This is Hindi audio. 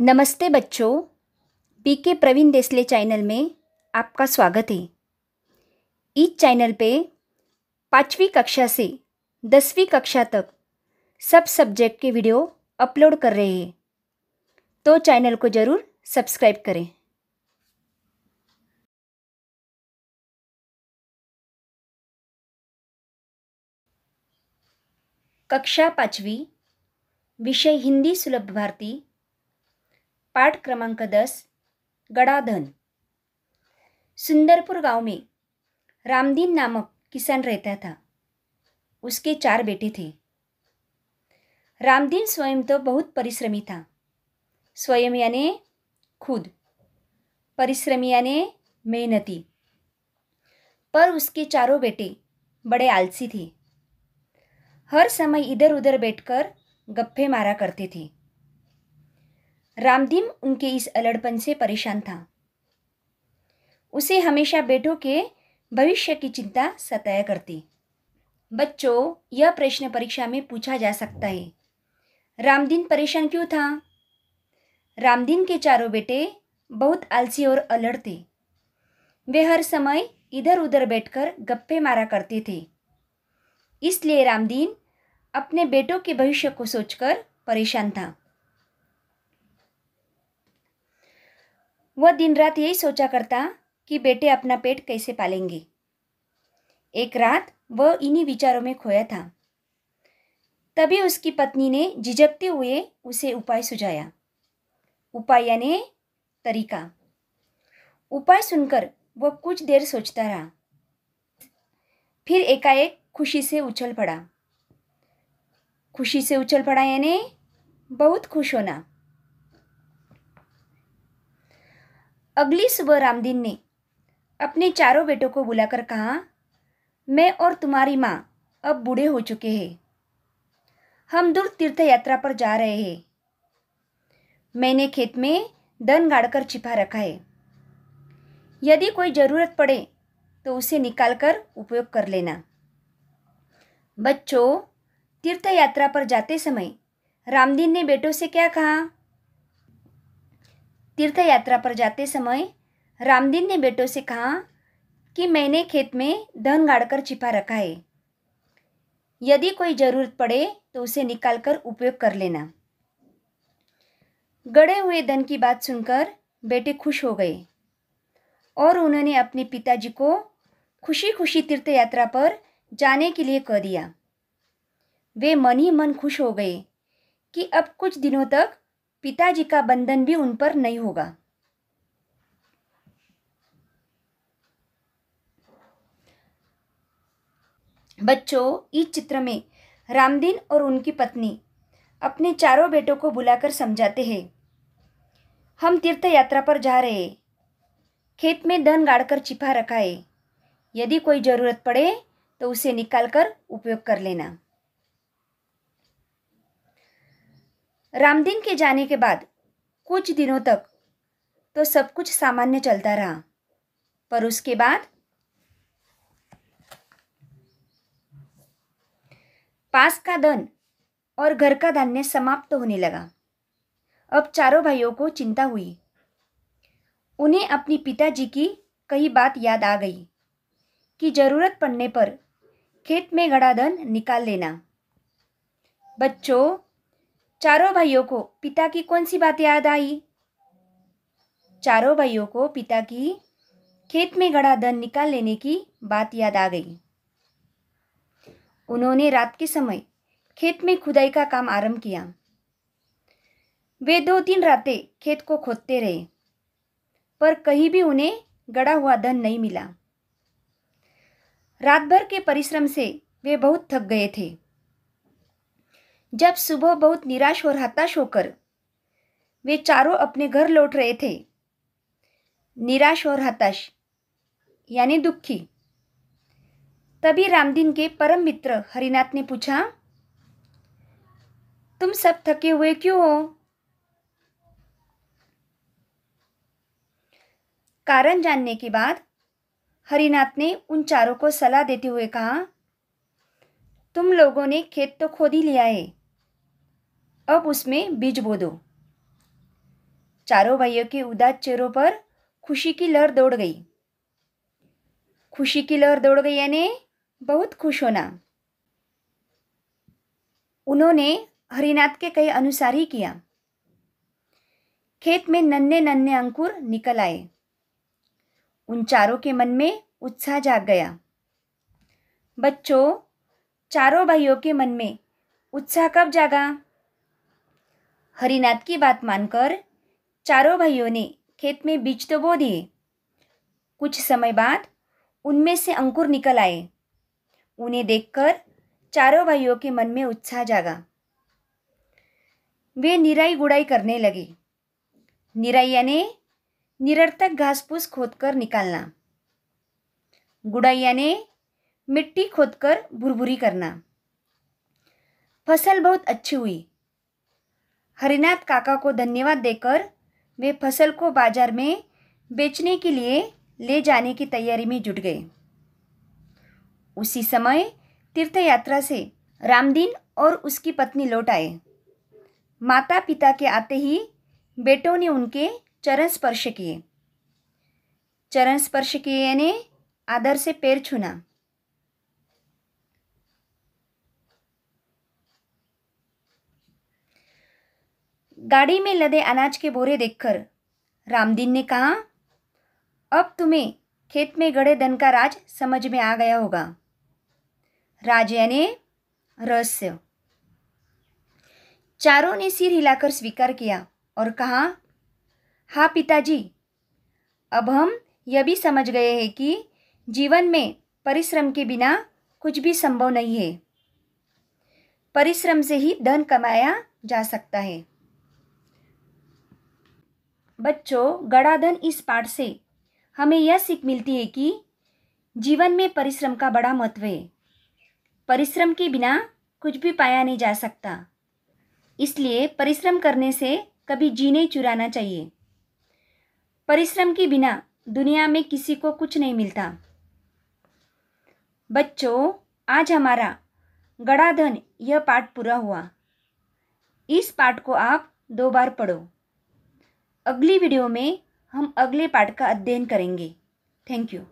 नमस्ते बच्चों पी के प्रवीण देसले चैनल में आपका स्वागत है इस चैनल पे पाँचवीं कक्षा से दसवीं कक्षा तक सब सब्जेक्ट के वीडियो अपलोड कर रहे हैं तो चैनल को ज़रूर सब्सक्राइब करें कक्षा पाँचवीं विषय हिंदी सुलभ भारती पाठ क्रमांक दस गड़ाधन सुंदरपुर गांव में रामदीन नामक किसान रहता था उसके चार बेटे थे रामदीन स्वयं तो बहुत परिश्रमी था स्वयं याने खुद परिश्रमी याने मेहनती पर उसके चारों बेटे बड़े आलसी थे हर समय इधर उधर बैठकर गप्पे मारा करते थे रामदीम उनके इस अलड़पन से परेशान था उसे हमेशा बेटों के भविष्य की चिंता सताया करती बच्चों यह प्रश्न परीक्षा में पूछा जा सकता है रामदीन परेशान क्यों था रामदीन के चारों बेटे बहुत आलसी और अलर्ट थे वे हर समय इधर उधर बैठकर गप्पे मारा करते थे इसलिए रामदीन अपने बेटों के भविष्य को सोचकर परेशान था वह दिन रात यही सोचा करता कि बेटे अपना पेट कैसे पालेंगे एक रात वह इन्हीं विचारों में खोया था तभी उसकी पत्नी ने झिझकते हुए उसे उपाय सुझाया उपाय यानी तरीका उपाय सुनकर वह कुछ देर सोचता रहा फिर एकाएक खुशी से उछल पड़ा खुशी से उछल पड़ा यानी बहुत खुश होना अगली सुबह रामदीन ने अपने चारों बेटों को बुलाकर कहा मैं और तुम्हारी माँ अब बूढ़े हो चुके हैं हम दूर तीर्थ यात्रा पर जा रहे हैं मैंने खेत में धन गाड़कर छिपा रखा है यदि कोई ज़रूरत पड़े तो उसे निकाल कर उपयोग कर लेना बच्चों तीर्थ यात्रा पर जाते समय रामदीन ने बेटों से क्या कहा तीर्थ यात्रा पर जाते समय रामदीन ने बेटों से कहा कि मैंने खेत में धन गाड़कर छिपा रखा है यदि कोई ज़रूरत पड़े तो उसे निकालकर उपयोग कर लेना गड़े हुए धन की बात सुनकर बेटे खुश हो गए और उन्होंने अपने पिताजी को खुशी खुशी तीर्थ यात्रा पर जाने के लिए कह दिया वे मन ही मन खुश हो गए कि अब कुछ दिनों तक पिताजी का बंधन भी उन पर नहीं होगा बच्चों इस चित्र में रामदीन और उनकी पत्नी अपने चारों बेटों को बुलाकर समझाते हैं हम तीर्थ यात्रा पर जा रहे हैं खेत में धन गाड़कर छिपा रखा है यदि कोई ज़रूरत पड़े तो उसे निकालकर उपयोग कर लेना रामदीन के जाने के बाद कुछ दिनों तक तो सब कुछ सामान्य चलता रहा पर उसके बाद पास का धन और घर का धान्य समाप्त होने लगा अब चारों भाइयों को चिंता हुई उन्हें अपनी पिताजी की कई बात याद आ गई कि ज़रूरत पड़ने पर खेत में गड़ा धन निकाल लेना बच्चों चारों भाइयों को पिता की कौन सी बात याद आई चारों भाइयों को पिता की खेत में गड़ा धन निकाल लेने की बात याद आ गई उन्होंने रात के समय खेत में खुदाई का काम आरंभ किया वे दो तीन रातें खेत को खोदते रहे पर कहीं भी उन्हें गड़ा हुआ धन नहीं मिला रात भर के परिश्रम से वे बहुत थक गए थे जब सुबह बहुत निराश और हताश होकर वे चारों अपने घर लौट रहे थे निराश और हताश यानी दुखी तभी रामदीन के परम मित्र हरिनाथ ने पूछा तुम सब थके हुए क्यों हो कारण जानने के बाद हरिनाथ ने उन चारों को सलाह देते हुए कहा तुम लोगों ने खेत तो खोद ही लिया है अब उसमें बीज बो दो चारों भाइयों के उदास चेहरों पर खुशी की लहर दौड़ गई खुशी की लहर दौड़ गई यानी बहुत खुश होना उन्होंने हरिनाथ के कहे अनुसार ही किया खेत में नन्हे नन्हे अंकुर निकल आए उन चारों के मन में उत्साह जाग गया बच्चों चारों भाइयों के मन में उत्साह कब जागा हरिनाथ की बात मानकर चारों भाइयों ने खेत में बीज तो बो दिए कुछ समय बाद उनमें से अंकुर निकल आए उन्हें देखकर चारों भाइयों के मन में उत्साह जागा वे निराई गुड़ाई करने लगे निराई यानी निरर्थक घास फूस खोदकर निकालना गुड़ाई यानी मिट्टी खोदकर भुरभुरी करना फसल बहुत अच्छी हुई हरिनाथ काका को धन्यवाद देकर वे फसल को बाजार में बेचने के लिए ले जाने की तैयारी में जुट गए उसी समय तीर्थ यात्रा से रामदीन और उसकी पत्नी लौट आए माता पिता के आते ही बेटों ने उनके चरण स्पर्श किए चरण स्पर्श किए यानी आदर से पैर छूना गाड़ी में लदे अनाज के बोरे देखकर रामदीन ने कहा अब तुम्हें खेत में गड़े धन का राज समझ में आ गया होगा राज यानी रहस्य चारों ने सिर हिलाकर स्वीकार किया और कहा हाँ पिताजी अब हम यह भी समझ गए हैं कि जीवन में परिश्रम के बिना कुछ भी संभव नहीं है परिश्रम से ही धन कमाया जा सकता है बच्चों गड़ाधन इस पाठ से हमें यह सीख मिलती है कि जीवन में परिश्रम का बड़ा महत्व है परिश्रम के बिना कुछ भी पाया नहीं जा सकता इसलिए परिश्रम करने से कभी जीने चुराना चाहिए परिश्रम के बिना दुनिया में किसी को कुछ नहीं मिलता बच्चों आज हमारा गड़ाधन यह पाठ पूरा हुआ इस पाठ को आप दो बार पढ़ो अगली वीडियो में हम अगले पाठ का अध्ययन करेंगे थैंक यू